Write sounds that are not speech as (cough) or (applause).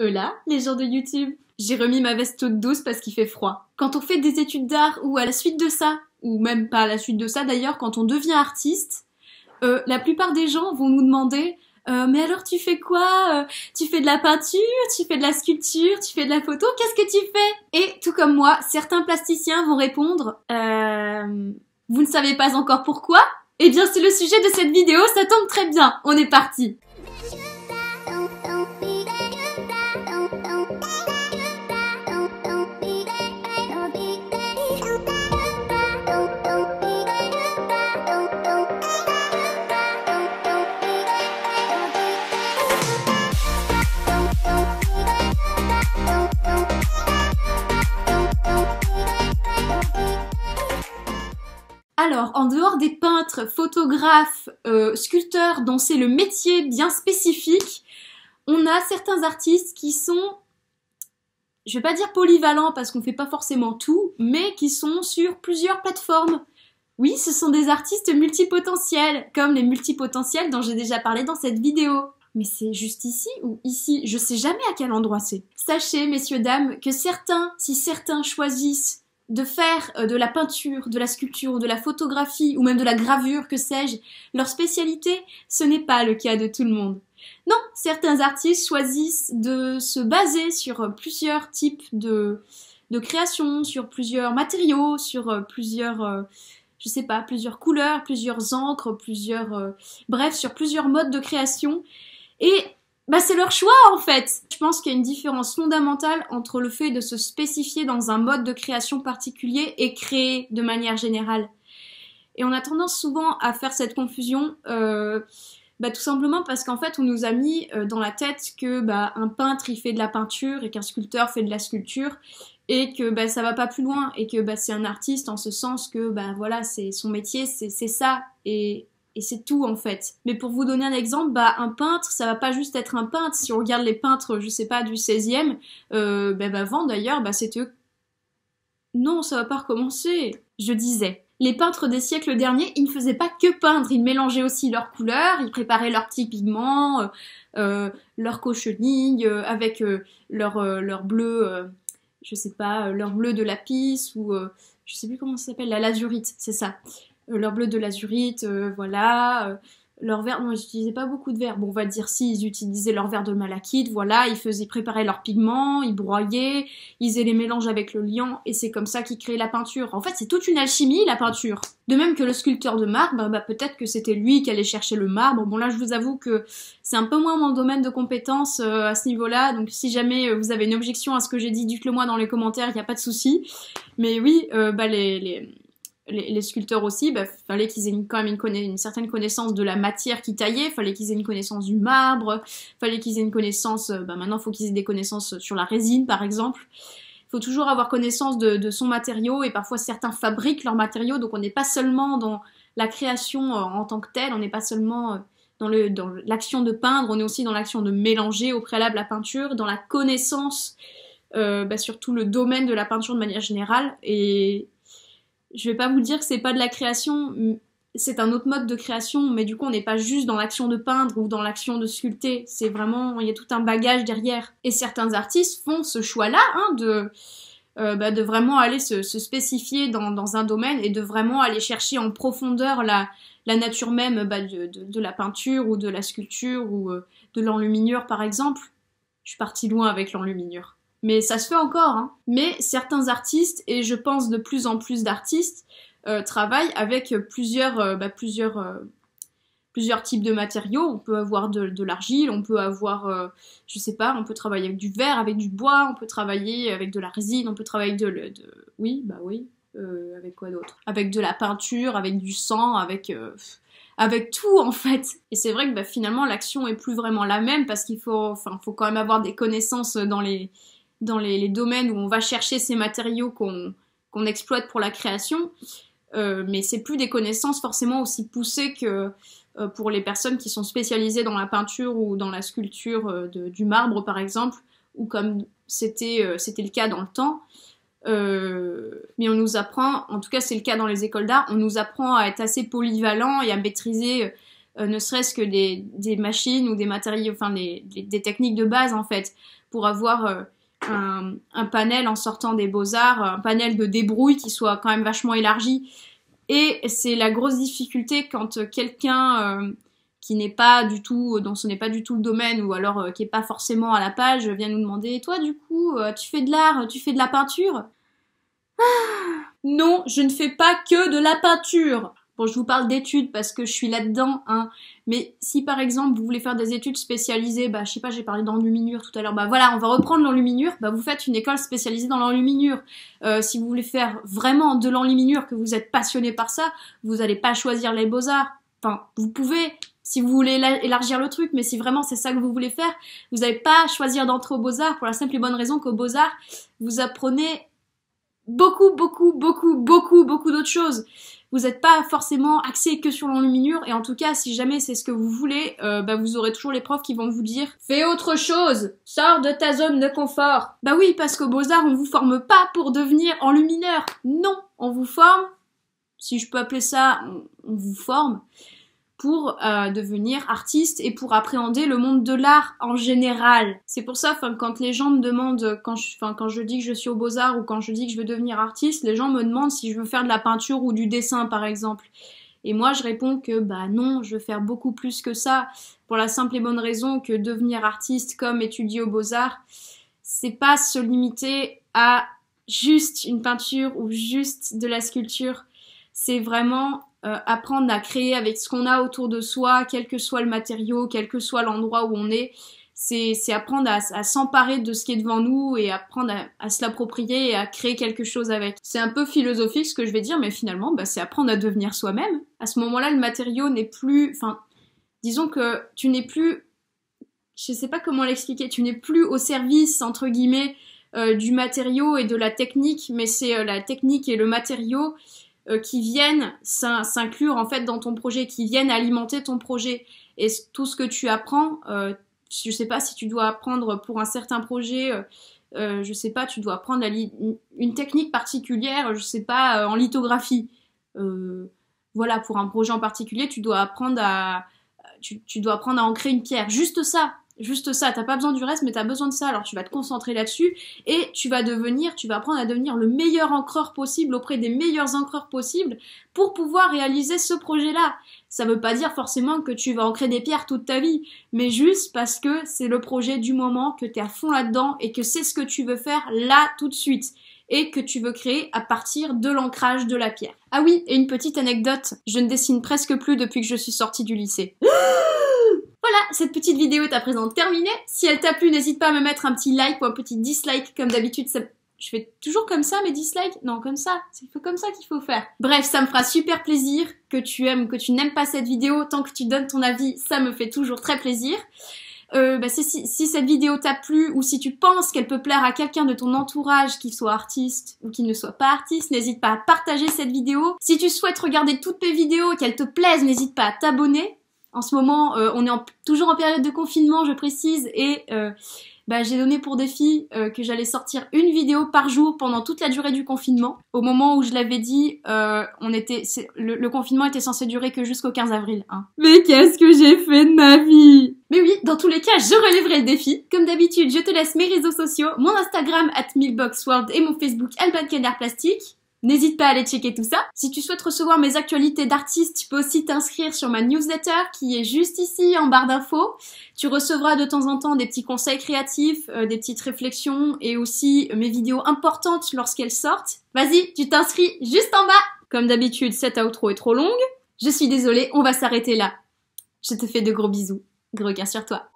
Eux là, les gens de YouTube. J'ai remis ma veste toute douce parce qu'il fait froid. Quand on fait des études d'art ou à la suite de ça, ou même pas à la suite de ça d'ailleurs, quand on devient artiste, euh, la plupart des gens vont nous demander euh, mais alors tu fais quoi euh, Tu fais de la peinture, tu fais de la sculpture, tu fais de la photo, qu'est-ce que tu fais Et tout comme moi, certains plasticiens vont répondre euh, Vous ne savez pas encore pourquoi Eh bien c'est le sujet de cette vidéo, ça tombe très bien, on est parti Alors, en dehors des peintres, photographes, euh, sculpteurs dont c'est le métier bien spécifique, on a certains artistes qui sont, je vais pas dire polyvalents parce qu'on fait pas forcément tout, mais qui sont sur plusieurs plateformes. Oui, ce sont des artistes multipotentiels, comme les multipotentiels dont j'ai déjà parlé dans cette vidéo. Mais c'est juste ici ou ici, je sais jamais à quel endroit c'est. Sachez, messieurs, dames, que certains, si certains choisissent de faire euh, de la peinture, de la sculpture de la photographie ou même de la gravure, que sais-je, leur spécialité, ce n'est pas le cas de tout le monde. Non, certains artistes choisissent de se baser sur euh, plusieurs types de, de créations, sur plusieurs matériaux, sur euh, plusieurs, je sais pas, plusieurs couleurs, plusieurs encres, plusieurs, bref, sur plusieurs modes de création. Et bah c'est leur choix en fait. Je pense qu'il y a une différence fondamentale entre le fait de se spécifier dans un mode de création particulier et créer de manière générale. Et on a tendance souvent à faire cette confusion, euh, bah, tout simplement parce qu'en fait on nous a mis euh, dans la tête que bah, un peintre il fait de la peinture et qu'un sculpteur fait de la sculpture et que bah, ça va pas plus loin et que bah, c'est un artiste en ce sens que voilà c'est son métier c'est ça et et c'est tout en fait. Mais pour vous donner un exemple, bah, un peintre, ça va pas juste être un peintre. Si on regarde les peintres, je sais pas, du 16e, euh, ben, avant d'ailleurs, bah, c'était Non, ça va pas recommencer. Je disais. Les peintres des siècles derniers, ils ne faisaient pas que peindre, ils mélangeaient aussi leurs couleurs, ils préparaient leurs petits pigments, euh, euh, leurs cochenilles, avec leur, leur, bleu, je sais pas, leur bleu de lapis ou je sais plus comment ça s'appelle, la lazurite, c'est ça. Euh, leur bleu de l'azurite, euh, voilà euh, leur verre, non, ils n'utilisaient pas beaucoup de verre. Bon, on va dire si, ils utilisaient leur verre de malachite, voilà, ils faisaient préparer leurs pigments, ils broyaient, ils faisaient les mélanges avec le liant, et c'est comme ça qu'ils créaient la peinture. En fait, c'est toute une alchimie, la peinture. De même que le sculpteur de marbre, bah, peut-être que c'était lui qui allait chercher le marbre. Bon, là, je vous avoue que c'est un peu moins mon domaine de compétence à ce niveau-là, donc si jamais vous avez une objection à ce que j'ai dit, dites-le moi dans les commentaires, il n'y a pas de souci. Mais oui, bah, les les, sculpteurs aussi, il bah, fallait qu'ils aient quand même une, certaine connaissance de la matière qu'ils taillaient, fallait qu'ils aient une connaissance du marbre, fallait qu'ils aient une connaissance, euh, bah, maintenant il faut qu'ils aient des connaissances sur la résine par exemple. Il faut toujours avoir connaissance de, son matériau et parfois certains fabriquent leurs matériaux, donc on n'est pas seulement dans la création euh, en tant que telle, on n'est pas seulement euh, dans l'action de peindre, on est aussi dans l'action de mélanger au préalable la peinture, dans la connaissance euh, bah, sur le domaine de la peinture de manière générale et je vais pas vous dire que c'est pas de la création, c'est un autre mode de création, mais du coup, on n'est pas juste dans l'action de peindre ou dans l'action de sculpter. C'est vraiment, il y a tout un bagage derrière. Et certains artistes font ce choix-là, hein, de, euh, bah, vraiment aller se, spécifier dans, un domaine et de vraiment aller chercher en profondeur la, la nature même bah, de, la peinture ou de la sculpture ou euh, de l'enluminure, par exemple. Je suis partie loin avec l'enluminure. Mais ça se fait encore. Hein. Mais certains artistes, et je pense de plus en plus d'artistes, euh, travaillent avec plusieurs, euh, bah, plusieurs, euh, plusieurs types de matériaux. On peut avoir de, l'argile, on peut avoir, je sais pas, on peut travailler avec du verre, avec du bois, on peut travailler avec de la résine, on peut travailler de, oui, bah oui, avec quoi d'autre Avec de la peinture, avec du sang, avec avec tout en fait. Et c'est vrai que bah, finalement l'action est plus vraiment la même parce qu'il faut, faut quand même avoir des connaissances dans les, dans les, domaines où on va chercher ces matériaux qu'on exploite pour la création, euh, mais c'est plus des connaissances forcément aussi poussées que euh, pour les personnes qui sont spécialisées dans la peinture ou dans la sculpture euh, du marbre par exemple, ou comme c'était euh, le cas dans le temps. mais on nous apprend, en tout cas c'est le cas dans les écoles d'art, on nous apprend à être assez polyvalent et à maîtriser ne serait-ce que des, des, machines ou des matériaux, enfin des, techniques de base en fait, pour avoir un, panel en sortant des beaux-arts, un panel de débrouille qui soit quand même vachement élargi. Et c'est la grosse difficulté quand euh, quelqu'un euh, qui n'est pas du tout, euh, dont ce n'est pas du tout le domaine, ou alors qui n'est pas forcément à la page, vient nous demander Toi, du coup, tu fais de l'art, tu fais de la peinture ah Non, je ne fais pas que de la peinture Bon, je vous parle d'études parce que je suis là-dedans, hein. Mais si par exemple vous voulez faire des études spécialisées, bah je sais pas, j'ai parlé d'enluminure tout à l'heure, bah voilà, on va reprendre l'enluminure, bah vous faites une école spécialisée dans l'enluminure. Euh, si vous voulez faire vraiment de l'enluminure, que vous êtes passionné par ça, vous n'allez pas choisir les beaux-arts. Enfin, vous pouvez, si vous voulez élargir le truc, mais si vraiment c'est ça que vous voulez faire, vous n'allez pas choisir d'entrer aux beaux-arts pour la simple et bonne raison qu'aux beaux-arts, vous apprenez beaucoup, beaucoup, beaucoup, beaucoup, beaucoup d'autres choses vous n'êtes pas forcément axé que sur l'enluminure. Et en tout cas, si jamais c'est ce que vous voulez, euh, bah vous aurez toujours les profs qui vont vous dire fais autre chose, sors de ta zone de confort. Bah oui, parce qu'au beaux-arts, on vous forme pas pour devenir enlumineur. Non, on vous forme, si je peux appeler ça, on vous forme pour euh, devenir artiste et pour appréhender le monde de l'art en général. C'est pour ça, enfin quand les gens me demandent, quand je, quand je dis que je suis au beaux-arts ou quand je dis que je veux devenir artiste, les gens me demandent si je veux faire de la peinture ou du dessin, par exemple. Et moi, je réponds que bah non, je veux faire beaucoup plus que ça, pour la simple et bonne raison que devenir artiste comme étudier au beaux-arts, c'est pas se limiter à juste une peinture ou juste de la sculpture. C'est vraiment euh, apprendre à créer avec ce qu'on a autour de soi, quel que soit le matériau, quel que soit l'endroit où on est. C'est, apprendre à, s'emparer de ce qui est devant nous et apprendre à, se l'approprier et à créer quelque chose avec. C'est un peu philosophique ce que je vais dire, mais finalement, bah, c'est apprendre à devenir soi-même. À ce moment-là, le matériau n'est plus... Enfin, disons que tu n'es plus... Je ne sais pas comment l'expliquer, tu n'es plus au service, entre guillemets, euh, du matériau et de la technique, mais c'est euh, la technique et le matériau euh, qui viennent s'inclure en fait dans ton projet, qui viennent alimenter ton projet. Et tout ce que tu apprends, euh, je sais pas si tu dois apprendre pour un certain projet, euh, euh je sais pas, tu dois apprendre une technique particulière, je sais pas, euh, en lithographie. voilà, pour un projet en particulier, tu dois apprendre à tu, tu dois apprendre à ancrer une pierre. Juste ça, Juste ça, t'as pas besoin du reste, mais t'as besoin de ça. Alors tu vas te concentrer là-dessus et tu vas devenir, tu vas apprendre à devenir le meilleur encreur possible auprès des meilleurs encreurs possibles pour pouvoir réaliser ce projet-là. Ça veut pas dire forcément que tu vas ancrer des pierres toute ta vie, mais juste parce que c'est le projet du moment, que t'es à fond là-dedans et que c'est ce que tu veux faire là tout de suite et que tu veux créer à partir de l'ancrage de la pierre. Ah oui, et une petite anecdote, je ne dessine presque plus depuis que je suis sortie du lycée. (gasps) Ah voilà, cette petite vidéo est à présent terminée. Si elle t'a plu, n'hésite pas à me mettre un petit like ou un petit dislike. Comme d'habitude, je fais toujours comme ça mes dislikes. Non, comme ça. C'est comme ça qu'il faut faire. Bref, ça me fera super plaisir que tu aimes ou que tu n'aimes pas cette vidéo. Tant que tu donnes ton avis, ça me fait toujours très plaisir. Euh, bah, si, cette vidéo t'a plu ou si tu penses qu'elle peut plaire à quelqu'un de ton entourage qu'il soit artiste ou qu'il ne soit pas artiste, n'hésite pas à partager cette vidéo. Si tu souhaites regarder toutes mes vidéos et qu'elles te plaisent, n'hésite pas à t'abonner en ce moment, euh, on est toujours en période de confinement, je précise, et euh, bah, j'ai donné pour défi euh, que j'allais sortir une vidéo par jour pendant toute la durée du confinement. Au moment où je l'avais dit, on était, le, confinement était censé durer que jusqu'au 15 avril. Hein. Mais qu'est-ce que j'ai fait de ma vie Mais oui, dans tous les cas, je relèverai le défi. Comme d'habitude, je te laisse mes réseaux sociaux, mon Instagram at Milboxworld et mon Facebook Alban Canard Plastique. N'hésite pas à aller checker tout ça. Si tu souhaites recevoir mes actualités d'artistes, tu peux aussi t'inscrire sur ma newsletter qui est juste ici en barre d'infos. Tu recevras de temps en temps des petits conseils créatifs, euh, des petites réflexions et aussi mes vidéos importantes lorsqu'elles sortent. Vas-y, tu t'inscris juste en bas. Comme d'habitude, cette outro est trop longue. Je suis désolée, on va s'arrêter là. Je te fais de gros bisous. Gros cœur sur toi.